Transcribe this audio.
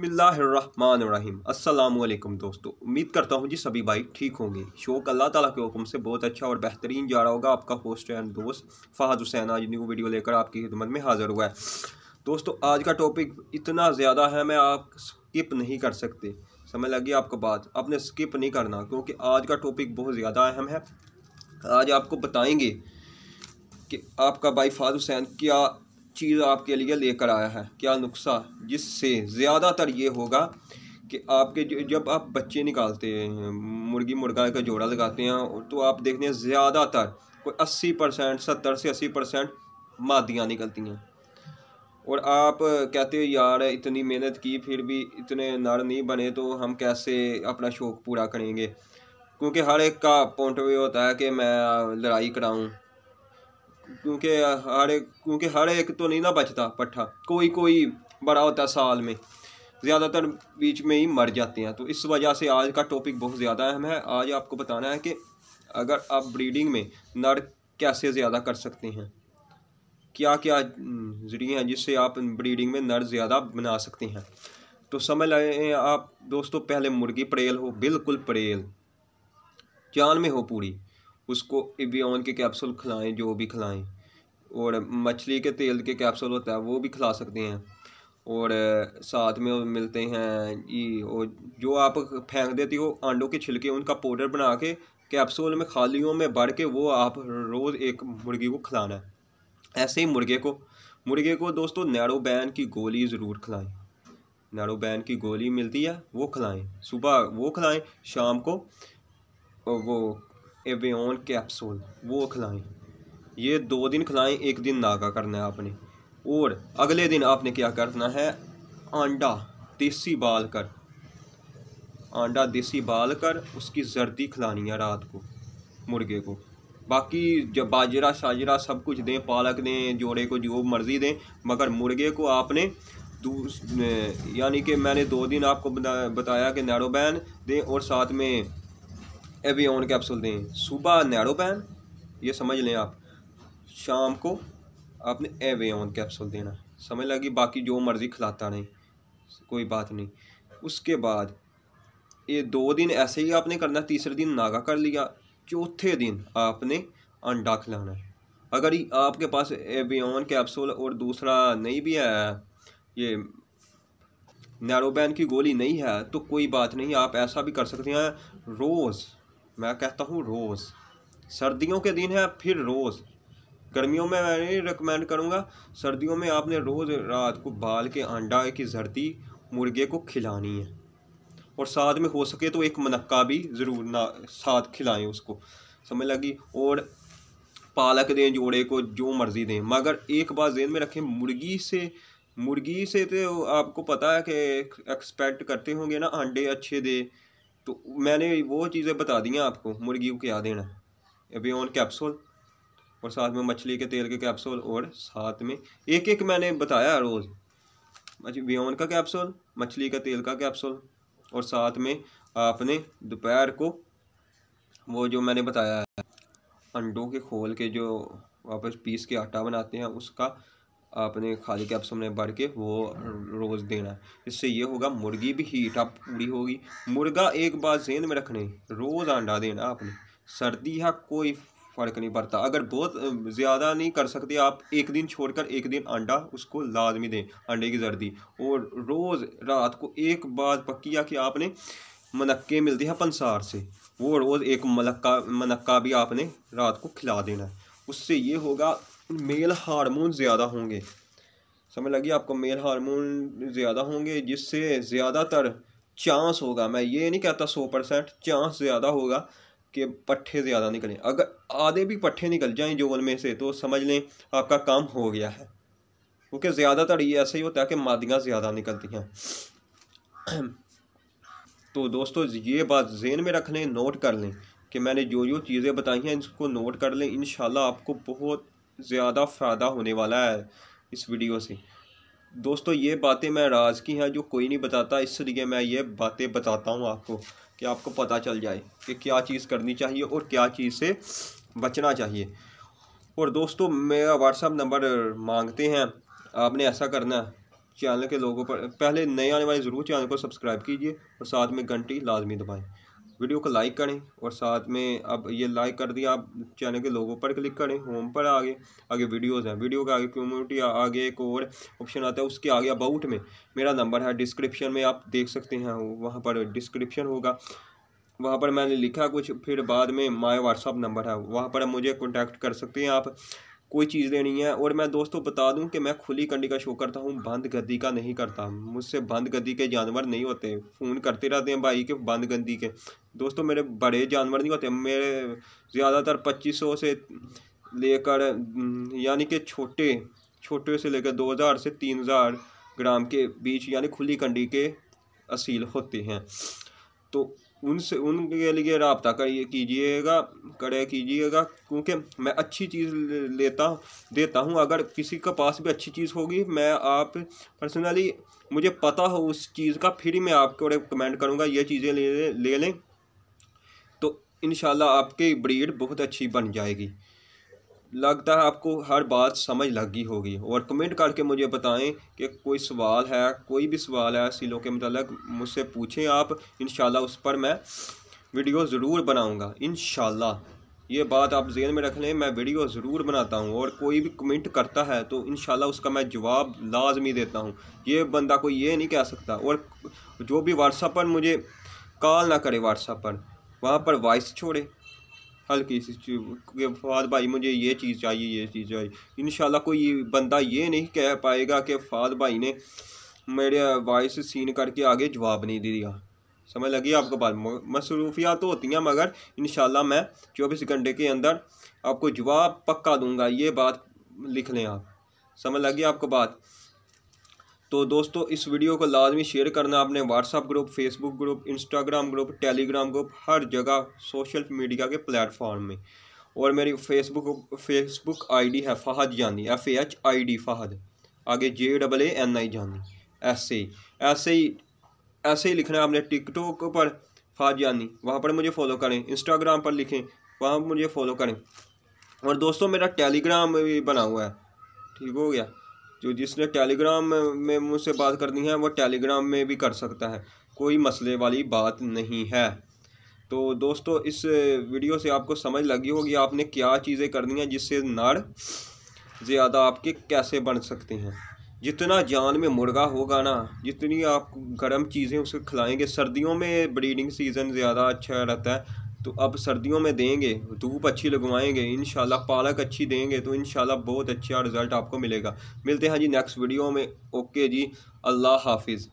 बसमीम अल्लाम दोस्तों उम्मीद करता हूँ जी सभी भाई ठीक होंगे शोक अल्लाह ताला के हुक्म से बहुत अच्छा और बेहतरीन जा रहा होगा आपका होस्ट एंड दोस्त फ़हद हुसैन आज न्यू वीडियो लेकर आपकी खिदमत में हाज़िर हुआ है दोस्तों आज का टॉपिक इतना ज़्यादा है मैं आप स्किप नहीं कर सकते समझ लगी आपको बात आपने स्किप नहीं करना क्योंकि आज का टॉपिक बहुत ज़्यादा अहम है आज आपको बताएँगे कि आपका भाई फ़हद हुसैन क्या चीज़ आपके लिए लेकर आया है क्या नुस्खा जिससे ज़्यादातर ये होगा कि आपके जब आप बच्चे निकालते हैं मुर्गी मुर्गा का जोड़ा लगाते हैं तो आप देखने ज़्यादातर कोई अस्सी परसेंट सत्तर से अस्सी परसेंट मादियाँ निकलती हैं और आप कहते हो यार इतनी मेहनत की फिर भी इतने नर नहीं बने तो हम कैसे अपना शौक़ पूरा करेंगे क्योंकि हर एक का पॉइंट ऑफ व्यू होता है कि मैं लड़ाई कराऊं क्योंकि हर एक क्योंकि हर एक तो नहीं ना बचता पट्ठा कोई कोई बड़ा होता है साल में ज़्यादातर बीच में ही मर जाते हैं तो इस वजह से आज का टॉपिक बहुत ज़्यादा अहम है आज आपको बताना है कि अगर आप ब्रीडिंग में नर कैसे ज़्यादा कर सकते हैं क्या क्या जरिए हैं जिससे आप ब्रीडिंग में नर ज़्यादा बना सकते हैं तो समझ लें आप दोस्तों पहले मुर्गी परेल हो बिल्कुल पड़ेल जान में हो पूरी उसको एवियन के कैप्सूल खिलाएं जो भी खिलाएं और मछली के तेल के कैप्सूल होता है वो भी खिला सकते हैं और साथ में मिलते हैं ये और जो आप फेंक देती हो अंडों के छिलके उनका पाउडर बना के कैप्सूल में खालियों में भर के वो आप रोज़ एक मुर्गी को खिलाना है ऐसे ही मुर्गे को मुर्गे को दोस्तों नैरो बैन की गोली ज़रूर खिलाएं नैरो बैन की गोली मिलती है वो खिलाएं सुबह वो खिलाएं शाम को वो एवेन कैप्सूल वो खिलाएं ये दो दिन खिलाएं एक दिन नागा करना है आपने और अगले दिन आपने क्या करना है अंडा देसी बाल कर अंडा देसी बाल कर उसकी जर्दी खिलानी है रात को मुर्गे को बाकी जब बाजरा शाजरा सब कुछ दें पालक दें जोड़े को जो मर्ज़ी दें मगर मुर्गे को आपने यानी कि मैंने दो दिन आपको बताया कि नैरोबैन दें और साथ में एवियन कैप्सूल दें सुबह नैरो पैन ये समझ लें आप शाम को आपने ऑन कैप्सूल देना समझ लगी बाकी जो मर्ज़ी खिलाता नहीं कोई बात नहीं उसके बाद ये दो दिन ऐसे ही आपने करना तीसरे दिन नागा कर लिया चौथे दिन आपने अंडा खिलाना है अगर आपके पास एवियन कैप्सूल और दूसरा नहीं भी है ये नैरोबैन की गोली नहीं है तो कोई बात नहीं आप ऐसा भी कर सकते हैं रोज़ मैं कहता हूँ रोज़ सर्दियों के दिन है फिर रोज़ गर्मियों में मैं नहीं रिकमेंड करूँगा सर्दियों में आपने रोज़ रात को बाल के अंडा की जर्दी मुर्गे को खिलानी है और साथ में हो सके तो एक मनक्का भी ज़रूर ना साथ खिलाएं उसको समझ लगी और पालक दें जोड़े को जो मर्ज़ी दें मगर एक बात जेन में रखें मुर्गी से मुर्गी से तो आपको पता है कि एक्सपेक्ट करते होंगे ना अंडे अच्छे दे तो मैंने वो चीज़ें बता दी हैं आपको मुर्गी को क्या देना है अभी ऑन कैप्सूल और साथ में मछली के तेल के कैप्सूल और साथ में एक एक मैंने बताया रोज़ बियन का कैप्सूल मछली का तेल का कैप्सूल और साथ में आपने दोपहर को वो जो मैंने बताया है अंडों के खोल के जो वापस पीस के आटा बनाते हैं उसका अपने खाली कैप्स में भर के वो रोज़ देना इससे ये होगा मुर्गी भी हीट अप पूरी होगी मुर्गा एक बार जेन में रखने रोज़ अंडा देना आपने सर्दी है कोई फ़र्क नहीं पड़ता अगर बहुत ज़्यादा नहीं कर सकते आप एक दिन छोड़कर एक दिन अंडा उसको लाजमी दें अंडे की सर्दी और रोज़ रात को एक बार पक्की कि आपने मनक्के मिलते हैं पंसार से वो रोज़ एक मनक्का मनक्का भी आपने रात को खिला देना है उससे ये होगा मेल हार्मोन ज़्यादा होंगे समझ लगी आपको मेल हार्मोन ज़्यादा होंगे जिससे ज़्यादातर चांस होगा मैं ये नहीं कहता सौ परसेंट चांस ज़्यादा होगा कि पट्ठे ज़्यादा निकलें अगर आधे भी पट्ठे निकल जाएं जोवन में से तो समझ लें आपका काम हो गया है क्योंकि ज़्यादातर ये ऐसे ही होता है कि मादियाँ ज़्यादा निकलती हैं तो दोस्तों ये बात जेन में रख लें नोट कर लें कि मैंने जो जो चीज़ें बताई हैं इसको नोट कर लें इन आपको बहुत ज़्यादा फ़ायदा होने वाला है इस वीडियो से दोस्तों ये बातें मैं राज की हैं जो कोई नहीं बताता इसलिए मैं ये बातें बताता हूँ आपको कि आपको पता चल जाए कि क्या चीज़ करनी चाहिए और क्या चीज़ से बचना चाहिए और दोस्तों मेरा व्हाट्सअप नंबर मांगते हैं आपने ऐसा करना है चैनल के लोगों पर पहले नए आने वाले ज़रूर चैनल को सब्सक्राइब कीजिए और साथ में घंटी लाजमी दबाएँ वीडियो को लाइक करें और साथ में अब ये लाइक कर दिया आप चैनल के लोगों पर क्लिक करें होम पर आगे आगे वीडियोस हैं वीडियो के आगे कम्युनिटी आगे एक और ऑप्शन आता है उसके आगे अबाउट में मेरा नंबर है डिस्क्रिप्शन में आप देख सकते हैं वहाँ पर डिस्क्रिप्शन होगा वहाँ पर मैंने लिखा कुछ फिर बाद में माय व्हाट्सअप नंबर है वहाँ पर मुझे कॉन्टैक्ट कर सकते हैं आप कोई चीज़ लेनी है और मैं दोस्तों बता दूं कि मैं खुली कंडी का शो करता हूं बंद गद्दी का नहीं करता मुझसे बंद गद्दी के जानवर नहीं होते फ़ोन करते रहते हैं भाई के बंद गद्दी के दोस्तों मेरे बड़े जानवर नहीं होते मेरे ज़्यादातर पच्चीस सौ से लेकर यानी कि छोटे छोटे से लेकर दो हज़ार से तीन हज़ार ग्राम के बीच यानी खुली कंडी के असील होते हैं तो उनसे उनके लिए रबता करिए कीजिएगा करे कीजिएगा क्योंकि मैं अच्छी चीज़ लेता देता हूँ अगर किसी के पास भी अच्छी चीज़ होगी मैं आप पर्सनली मुझे पता हो उस चीज़ का फिर मैं आपको रिकमेंड करूँगा ये चीज़ें ले ले लें तो इन आपकी ब्रीड बहुत अच्छी बन जाएगी लगता है आपको हर बात समझ लगी होगी और कमेंट करके मुझे बताएं कि कोई सवाल है कोई भी सवाल है सिलों के मतलब मुझसे पूछें आप इन उस पर मैं वीडियो ज़रूर बनाऊँगा इन ये बात आप जेन में रख लें मैं वीडियो ज़रूर बनाता हूँ और कोई भी कमेंट करता है तो इन उसका मैं जवाब लाजमी देता हूँ ये बंदा कोई ये नहीं कह सकता और जो भी व्हाट्सअप पर मुझे कॉल ना करे व्हाट्सअप पर वहाँ पर वॉइस छोड़े हल्की सी इस के फाद भाई मुझे ये चीज़ चाहिए ये चीज़ चाहिए इन कोई बंदा ये नहीं कह पाएगा कि फाद भाई ने मेरे वॉइस सीन करके आगे जवाब नहीं दे दिया समझ लगी आपको बात मसरूफियात तो होती हैं मगर इन मैं चौबीस घंटे के अंदर आपको जवाब पक्का दूंगा ये बात लिख लें आप समझ लगी आपको बात तो दोस्तों इस वीडियो को लाजमी शेयर करना अपने WhatsApp group Facebook group Instagram group Telegram group हर जगह सोशल मीडिया के प्लेटफॉर्म में और मेरी फेसबुक फेसबुक आईडी है Fahad Jani F A H I D Fahad आगे जे डबल ए एन आई जानी ऐसे ही ऐसे ही ऐसे ही लिखना है आपने टिकटॉक पर फ़हद जानी वहाँ पर मुझे फॉलो करें इंस्टाग्राम पर लिखें वहाँ मुझे फॉलो करें और दोस्तों मेरा टेलीग्राम भी बना हुआ है ठीक हो गया जो जिसने टेलीग्राम में मुझसे बात करनी है वो टेलीग्राम में भी कर सकता है कोई मसले वाली बात नहीं है तो दोस्तों इस वीडियो से आपको समझ लगी होगी आपने क्या चीज़ें करनी है जिससे नड़ ज़्यादा आपके कैसे बन सकते हैं जितना जान में मुर्गा होगा ना जितनी आप गर्म चीज़ें उसे खिलाएंगे सर्दियों में ब्रीडिंग सीज़न ज़्यादा अच्छा रहता है तो अब सर्दियों में देंगे धूप अच्छी लगवाएंगे इन पालक अच्छी देंगे तो इन बहुत अच्छा रिज़ल्ट आपको मिलेगा मिलते हैं जी नेक्स्ट वीडियो में ओके जी अल्लाह हाफिज़